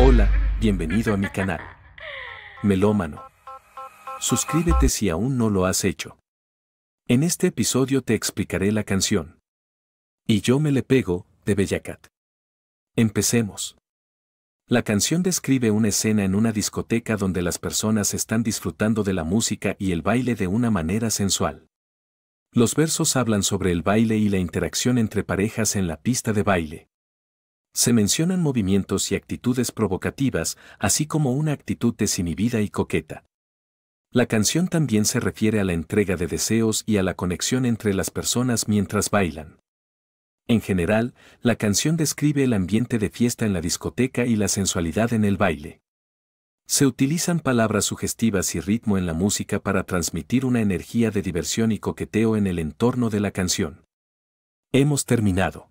Hola, bienvenido a mi canal. Melómano. Suscríbete si aún no lo has hecho. En este episodio te explicaré la canción. Y yo me le pego, de Bellacat. Empecemos. La canción describe una escena en una discoteca donde las personas están disfrutando de la música y el baile de una manera sensual. Los versos hablan sobre el baile y la interacción entre parejas en la pista de baile. Se mencionan movimientos y actitudes provocativas, así como una actitud desinhibida y coqueta. La canción también se refiere a la entrega de deseos y a la conexión entre las personas mientras bailan. En general, la canción describe el ambiente de fiesta en la discoteca y la sensualidad en el baile. Se utilizan palabras sugestivas y ritmo en la música para transmitir una energía de diversión y coqueteo en el entorno de la canción. Hemos terminado.